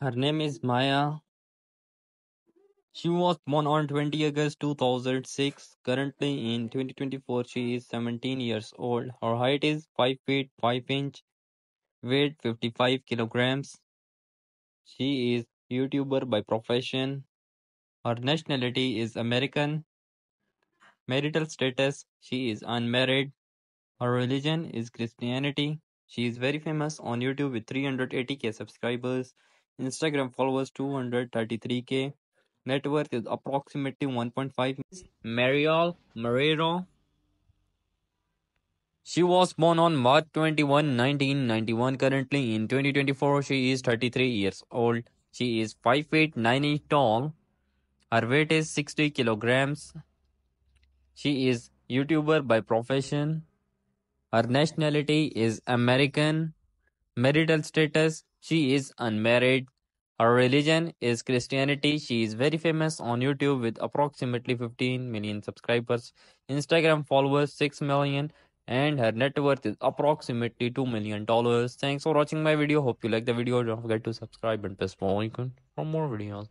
Her name is Maya, she was born on twenty August two thousand six. Currently in twenty twenty four she is seventeen years old. Her height is five feet five inch, weight fifty five kilograms. She is YouTuber by profession. Her nationality is American. Marital status she is unmarried. Her religion is Christianity. She is very famous on YouTube with 380k subscribers. Instagram followers two hundred thirty-three K. Net worth is approximately one point five. Mariel Marrero. She was born on March 21, 1991. Currently, in 2024, she is 33 years old. She is 5 feet 9 inch tall. Her weight is 60 kilograms. She is YouTuber by profession. Her nationality is American. Marital status she is unmarried. Her religion is Christianity. She is very famous on YouTube with approximately 15 million subscribers, Instagram followers 6 million, and her net worth is approximately 2 million dollars. Thanks for watching my video. Hope you like the video. Don't forget to subscribe and press the icon for more videos.